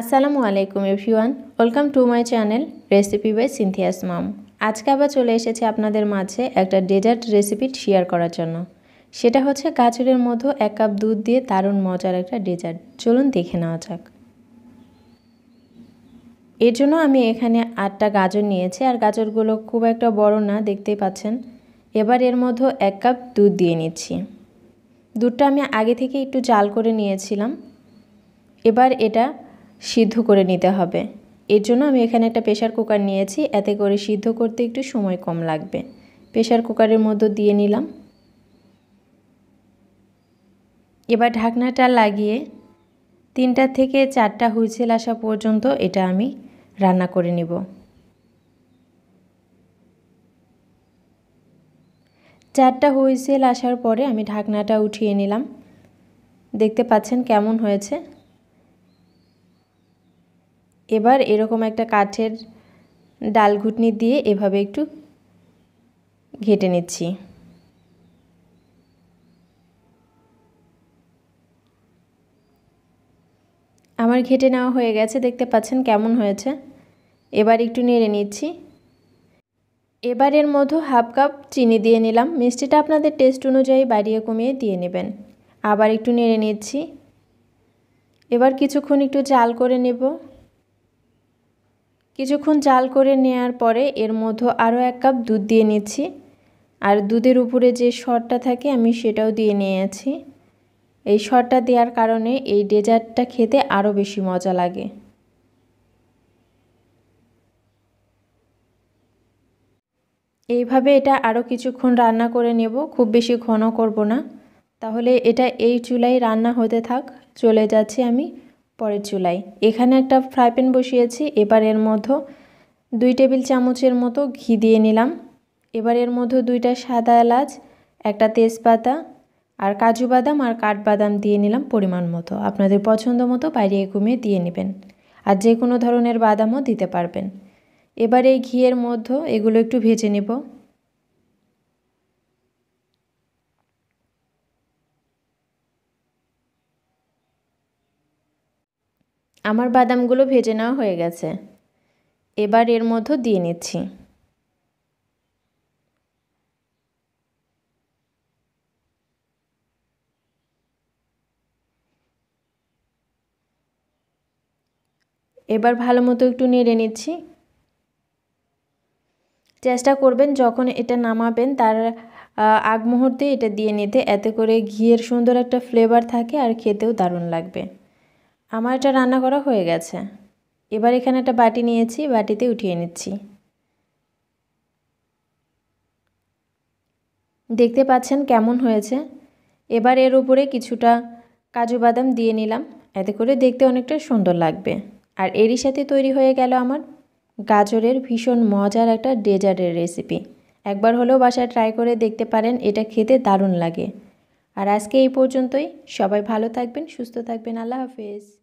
আসসালামু আলাইকুম everyone welcome to my channel recipe by Cynthia's mom আজকে আবার চলে এসেছে আপনাদের মাঝে একটা ডেজার্ট রেসিপি শেয়ার করার জন্য সেটা হচ্ছে গাজরের মধ্যে এক কাপ দুধ দিয়ে দারুণ মজার একটা ডেজার্ট চলুন দেখে নেওয়া যাক এর জন্য আমি এখানে আটটা গাজর নিয়েছি আর গাজরগুলো খুব একটা বড় না দেখতেই পাচ্ছেন এবার এর মধ্যে এক কাপ দুধ দিয়ে নিচ্ছি দুধটা আমি আগে থেকে একটু জাল করে নিয়েছিলাম এবার এটা সিদ্ধ করে নিতে হবে এর জন্য আমি এখানে একটা প্রেশার কুকার নিয়েছি এতে করে সিদ্ধ করতে একটু সময় কম লাগবে প্রেশার কুকারের মধ্যে দিয়ে নিলাম এবার ঢাকনাটা লাগিয়ে তিনটা থেকে চারটা হুইসেল আসা পর্যন্ত এটা আমি রান্না করে নিব চারটা হুইসেল আসার পরে আমি ঢাকনাটা উঠিয়ে নিলাম দেখতে পাচ্ছেন কেমন হয়েছে এবার এরকম একটা কাঠের ডাল ঘুটনি দিয়ে এভাবে একটু ঘেটে নিচ্ছি আমার ঘেটে নেওয়া হয়ে গেছে দেখতে পাচ্ছেন কেমন হয়েছে এবার একটু নেড়ে নিচ্ছি এবার এর মধ্যে হাফ কাপ চিনি দিয়ে নিলাম মিষ্টিটা আপনাদের টেস্ট অনুযায়ী বাড়িয়ে কমিয়ে দিয়ে নেবেন আবার একটু নেড়ে নিচ্ছি এবার কিছুক্ষণ একটু জাল করে নেব কিছুক্ষণ জাল করে নেয়ার পরে এর মধ্যে আরও এক কাপ দুধ দিয়ে নিচ্ছি আর দুধের উপরে যে সরটা থাকে আমি সেটাও দিয়ে নিয়েছি এই সরটা দেওয়ার কারণে এই ডেজার্টটা খেতে আরও বেশি মজা লাগে এইভাবে এটা আরও কিছুক্ষণ রান্না করে নেব খুব বেশি ঘন করব না তাহলে এটা এই চুলায় রান্না হতে থাক চলে যাচ্ছি আমি পরের চুলাই এখানে একটা ফ্রাই প্যান বসিয়েছি এবার এর মধ্যে দুই টেবিল চামচের মতো ঘি দিয়ে নিলাম এবার এর মধ্যে দুইটা সাদা এলাচ একটা তেজপাতা আর কাজু বাদাম আর কাঠবাদাম দিয়ে নিলাম পরিমাণ মতো আপনাদের পছন্দ মতো বাইরে কমিয়ে দিয়ে নেবেন আর যে কোনো ধরনের বাদামও দিতে পারবেন এবার এই ঘিয়ের মধ্যে এগুলো একটু ভেজে নেব আমার বাদামগুলো ভেজে নেওয়া হয়ে গেছে এবার এর মধ্যে দিয়ে নিচ্ছি এবার ভালো মতো একটু নেড়ে নিচ্ছি চেষ্টা করবেন যখন এটা নামাবেন তার আগ মুহূর্তে এটা দিয়ে নিতে এতে করে ঘিয়ের সুন্দর একটা ফ্লেভার থাকে আর খেতেও দারুণ লাগবে আমার এটা রান্না করা হয়ে গেছে এবার এখানে একটা বাটি নিয়েছি বাটিতে উঠিয়ে নিচ্ছি দেখতে পাচ্ছেন কেমন হয়েছে এবার এর উপরে কিছুটা কাজু বাদাম দিয়ে নিলাম এতে করে দেখতে অনেকটা সুন্দর লাগবে আর এরই সাথে তৈরি হয়ে গেল আমার গাজরের ভীষণ মজার একটা ডেজার্টের রেসিপি একবার হলেও বাসায় ট্রাই করে দেখতে পারেন এটা খেতে দারুণ লাগে আর আজকে এই পর্যন্তই সবাই ভালো থাকবেন সুস্থ থাকবেন আল্লাহ হাফেজ